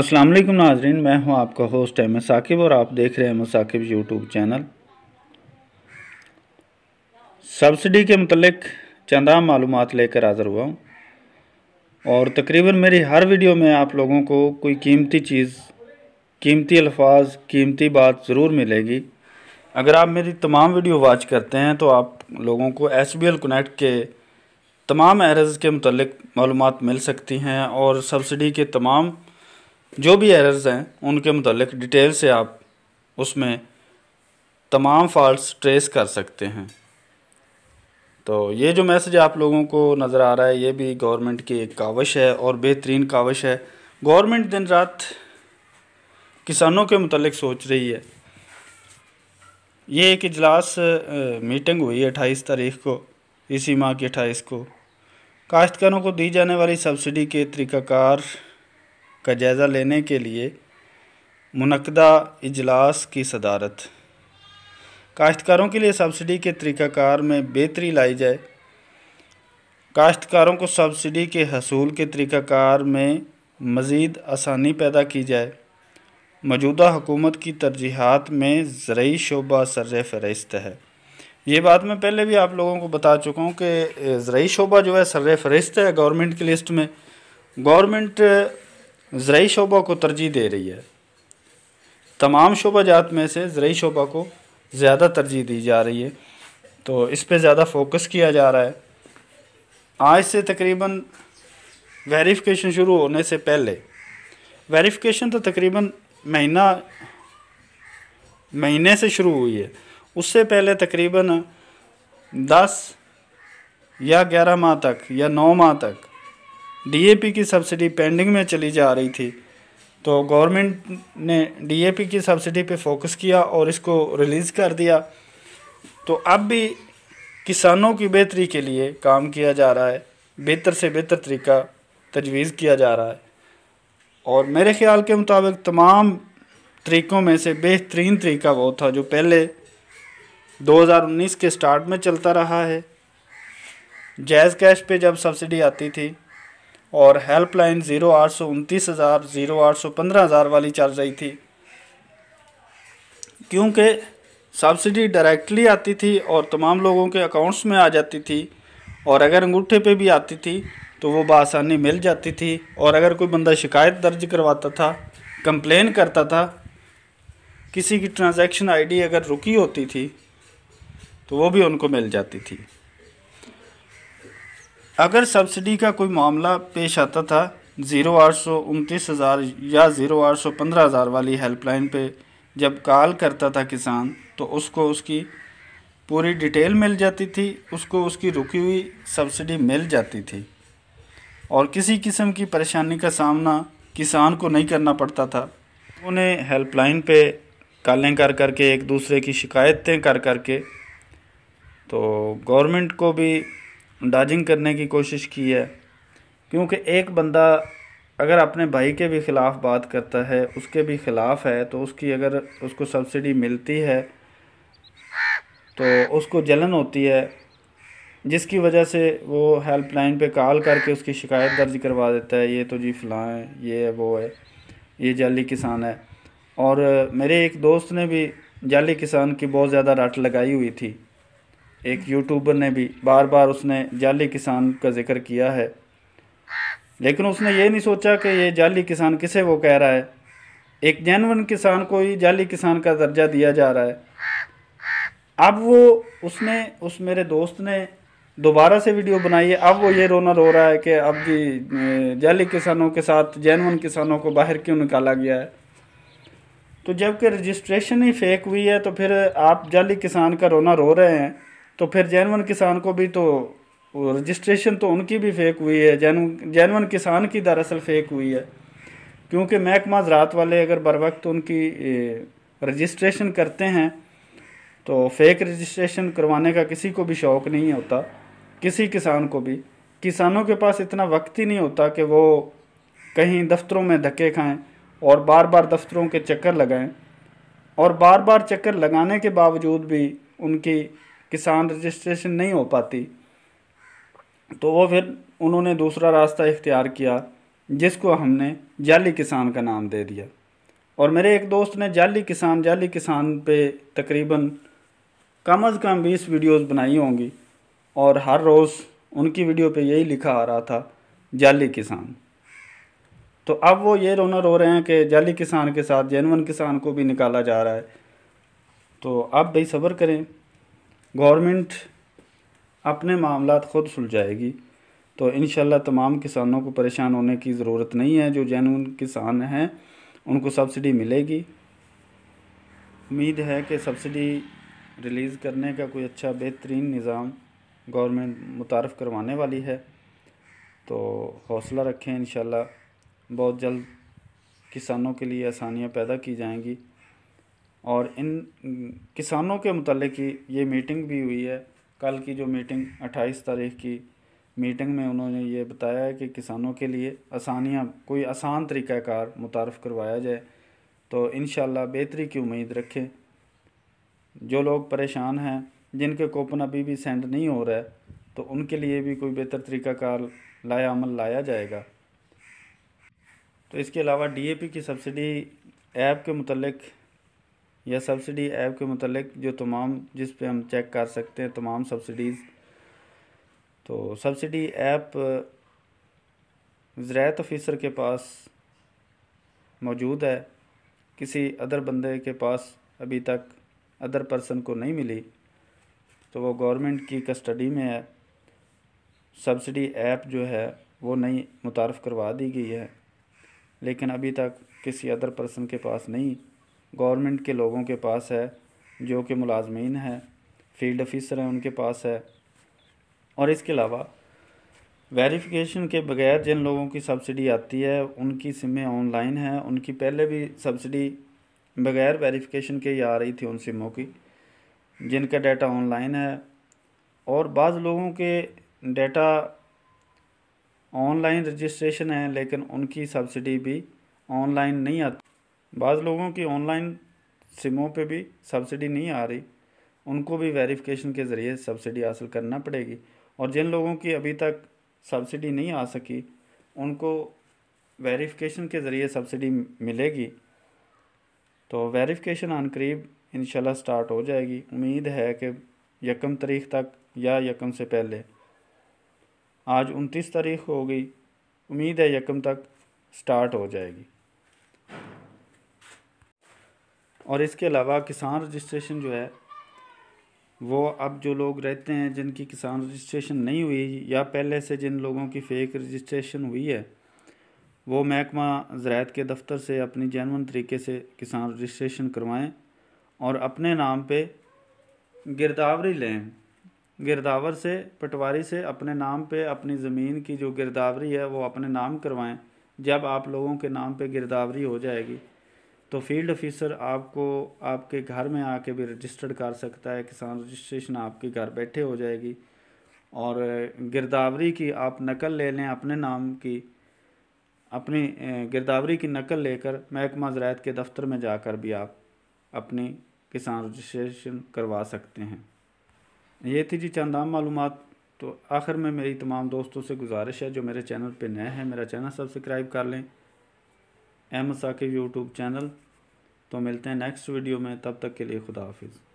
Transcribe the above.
अस्सलाम वालेकुम नाजरीन मैं हूं आपका होस्ट है साकिब और आप देख रहे हैं Ahmad Saqib YouTube channel subsidy के मतलब चंद मालूम लेकर हाज़िर हुआ हूं और तकरीबन मेरी हर वीडियो में आप लोगों को कोई कीमती चीज़ कीमती अल्फाज कीमती बात ज़रूर मिलेगी अगर आप मेरी तमाम वीडियो वाच करते हैं तो आप लोगों को एस बी एल कनेक्ट के तमाम एरज़ के मतलब मालूम मिल सकती हैं और सब्सिडी के तमाम जो भी एरर्स हैं उनके मतलब डिटेल से आप उसमें तमाम फॉल्ट्स ट्रेस कर सकते हैं तो ये जो मैसेज आप लोगों को नज़र आ रहा है ये भी गवर्नमेंट की एक कावश है और बेहतरीन कावश है गवर्नमेंट दिन रात किसानों के मतलब सोच रही है ये एक इजलास मीटिंग हुई है अट्ठाईस तारीख को इसी माह की अट्ठाईस को काश्तकारों को दी जाने वाली सब्सिडी के तरीक़ाकार का जायज़ा लेने के लिए मनदा इजलास की सदारत काश्तकारों के लिए सब्सिडी के तरीक़ाकार में बेहतरी लाई जाए काश्तकारों को सब्सिडी के हसूल के तरीक़ाकार में मज़ीद आसानी पैदा की जाए मौजूदा हुकूमत की तरजीहत में ज़रूरी शोबा सर फहरिस्त है ये बात मैं पहले भी आप लोगों को बता चुका हूँ कि ज़रूरी शोबा जो है सर फहरिस्त है गवर्नमेंट की लिस्ट में गवर्नमेंट ज़रूरी शोबा को तरजीह दे रही है तमाम शोबा जात में से ज़रूरी शोबा को ज़्यादा तरजीह दी जा रही है तो इस पर ज़्यादा फोकस किया जा रहा है आज से तकरीबन वेरिफिकेशन शुरू होने से पहले वेरिफिकेशन तो तकरीबन महीना महीने से शुरू हुई है उससे पहले तकरीबन दस या ग्यारह माह तक या नौ माह तक डीएपी की सब्सिडी पेंडिंग में चली जा रही थी तो गवर्नमेंट ने डीएपी की सब्सिडी पे फोकस किया और इसको रिलीज़ कर दिया तो अब भी किसानों की बेहतरी के लिए काम किया जा रहा है बेहतर से बेहतर तरीका तजवीज़ किया जा रहा है और मेरे ख़्याल के मुताबिक तमाम तरीक़ों में से बेहतरीन तरीका वो था जो पहले 2019 के स्टार्ट में चलता रहा है जैज़ कैश पे जब सब्सिडी आती थी और हेल्पलाइन ज़ीरो आठ सौ उनतीस हज़ार ज़ीरो आठ सौ पंद्रह हज़ार वाली चल रही थी क्योंकि सब्सिडी डायरेक्टली आती थी और तमाम लोगों के अकाउंट्स में आ जाती थी और अगर अंगूठे पे भी आती थी तो वो बसानी मिल जाती थी और अगर कोई बंदा शिकायत दर्ज करवाता था कंप्लेन करता था किसी की ट्रांजैक्शन आईडी अगर रुकी होती थी तो वो भी उनको मिल जाती थी अगर सब्सिडी का कोई मामला पेश आता था ज़ीरो आठ सौ उनतीस हज़ार या ज़ीरो आठ सौ पंद्रह हज़ार वाली हेल्पलाइन पे जब कॉल करता था किसान तो उसको उसकी पूरी डिटेल मिल जाती थी उसको उसकी रुकी हुई सब्सिडी मिल जाती थी और किसी किस्म की परेशानी का सामना किसान को नहीं करना पड़ता था उन्हें हेल्पलाइन पे कॉलें कर करके एक दूसरे की शिकायतें कर करके तो गवर्नमेंट को भी डाजिंग करने की कोशिश की है क्योंकि एक बंदा अगर अपने भाई के भी ख़िलाफ़ बात करता है उसके भी ख़िलाफ़ है तो उसकी अगर उसको सब्सिडी मिलती है तो उसको जलन होती है जिसकी वजह से वो हेल्पलाइन पे कॉल करके उसकी शिकायत दर्ज करवा देता है ये तो जी फ़लाँ है ये है वो है ये जाली किसान है और मेरे एक दोस्त ने भी जाली किसान की बहुत ज़्यादा रट लगाई हुई थी एक यूट्यूबर ने भी बार बार उसने जाली किसान का जिक्र किया है लेकिन उसने ये नहीं सोचा कि ये जाली किसान किसे वो कह रहा है एक जैनवन किसान को ही जाली किसान का दर्जा दिया जा रहा है अब वो उसने उस मेरे दोस्त ने दोबारा से वीडियो बनाई है अब वो ये रोना रो रहा है कि अब जी जाली किसानों के साथ जैनवन किसानों को बाहर क्यों निकाला गया है तो जबकि रजिस्ट्रेशन ही फेक हुई है तो फिर आप जाली किसान का रोना रो रहे हैं तो फिर जैनवन किसान को भी तो रजिस्ट्रेशन तो उनकी भी फेक हुई है जैन जैनवन किसान की दरअसल फेक हुई है क्योंकि महकमा ज़रात वाले अगर बर वक्त उनकी रजिस्ट्रेशन करते हैं तो फेक रजिस्ट्रेशन करवाने का किसी को भी शौक़ नहीं होता किसी किसान को भी किसानों के पास इतना वक्त ही नहीं होता कि वो कहीं दफ्तरों में धक्के खाएं और बार बार दफ्तरों के चक्कर लगाएं और बार बार चक्कर लगाने के बावजूद भी उनकी किसान रजिस्ट्रेशन नहीं हो पाती तो वो फिर उन्होंने दूसरा रास्ता इख्तियार किया जिसको हमने जाली किसान का नाम दे दिया और मेरे एक दोस्त ने जाली किसान जाली किसान पे तकरीबन कम अज़ कम बीस वीडियोज़ बनाई होंगी और हर रोज़ उनकी वीडियो पे यही लिखा आ रहा था जाली किसान तो अब वो ये रोना रो रहे हैं कि जाली किसान के साथ जैनवन किसान को भी निकाला जा रहा है तो आप भाई सब्र करें गवर्नमेंट अपने मामला ख़ुद सुलझाएगी तो इन तमाम किसानों को परेशान होने की ज़रूरत नहीं है जो जैन किसान हैं उनको सब्सिडी मिलेगी उम्मीद है कि सब्सिडी रिलीज़ करने का कोई अच्छा बेहतरीन निज़ाम गवर्नमेंट मुतारफ़ करवाने वाली है तो हौसला रखें इन बहुत जल्द किसानों के लिए आसानियाँ पैदा की जाएंगी और इन किसानों के मतलब ये मीटिंग भी हुई है कल की जो मीटिंग 28 तारीख की मीटिंग में उन्होंने ये बताया है कि किसानों के लिए आसानियाँ कोई आसान तरीक़ाकार मुतारफ़ करवाया जाए तो इन बेहतरी की उम्मीद रखें जो लोग परेशान हैं जिनके कोपन अभी भी सेंड नहीं हो रहा है तो उनके लिए भी कोई बेहतर तरीक़ाकार लाया अमल लाया जाएगा तो इसके अलावा डीएपी की सब्सिडी ऐप के मतलब या सब्सिडी ऐप के मतलब जो तमाम जिस पे हम चेक कर सकते हैं तमाम सब्सिडीज़ तो सब्सिडी ऐप ज़रात ऑफिसर के पास मौजूद है किसी अदर बंदे के पास अभी तक अदर पर्सन को नहीं मिली तो वो गवर्नमेंट की कस्टडी में है सब्सिडी ऐप जो है वो नई मुतारफ़ करवा दी गई है लेकिन अभी तक किसी अदर पर्सन के पास नहीं गवर्नमेंट के लोगों के पास है जो कि मुलाजमीन हैं फील्ड अफिसर हैं उनके पास है और इसके अलावा वेरिफिकेशन के बगैर जिन लोगों की सब्सिडी आती है उनकी सिमें ऑनलाइन हैं उनकी पहले भी सब्सिडी बगैर वेरिफिकेशन के ही आ रही थी उन सिमों की जिनका डाटा ऑनलाइन है और बाज़ लोगों के डाटा ऑनलाइन रजिस्ट्रेशन है लेकिन उनकी सब्सिडी भी ऑनलाइन नहीं आती बाज़ लोगों की ऑनलाइन सिमों पे भी सब्सिडी नहीं आ रही उनको भी वेरिफिकेशन के ज़रिए सब्सिडी हासिल करना पड़ेगी और जिन लोगों की अभी तक सब्सिडी नहीं आ सकी उनको वेरिफिकेशन के ज़रिए सब्सिडी मिलेगी तो वेरिफिकेशन आन करीब इन स्टार्ट हो जाएगी उम्मीद है कि यकम तारीख तक या यकम से पहले आज उनतीस तारीख हो गई उम्मीद है यकम तक स्टार्ट हो जाएगी और इसके अलावा किसान रजिस्ट्रेशन जो है वो अब जो लोग रहते हैं जिनकी किसान रजिस्ट्रेशन नहीं हुई या पहले से जिन लोगों की फ़ेक रजिस्ट्रेशन हुई है वो महकमा ज़रात के दफ्तर से अपनी जैनवन तरीके से किसान रजिस्ट्रेशन करवाएं और अपने नाम पे गिरदावरी लें गिरदावर से पटवारी से अपने नाम पे अपनी ज़मीन की जो गिरदावरी है वो अपने नाम करवाएं जब आप लोगों के नाम पे गिरदावरी हो जाएगी तो फील्ड ऑफिसर आपको आपके घर में आके भी रजिस्टर्ड कर सकता है किसान रजिस्ट्रेशन आपके घर बैठे हो जाएगी और गिरदावरी की आप नकल ले लें अपने नाम की अपनी गिरदावरी की नकल लेकर महकमा ज़रात के दफ्तर में जाकर भी आप अपनी किसान रजिस्ट्रेशन करवा सकते हैं ये थी जी चंद आम मालूम तो आखिर में मेरी तमाम दोस्तों से गुजारिश है जो मेरे चैनल पे नए हैं मेरा चैनल सब्सक्राइब कर लें एम साकिब यूट्यूब चैनल तो मिलते हैं नेक्स्ट वीडियो में तब तक के लिए खुदा हाफिज़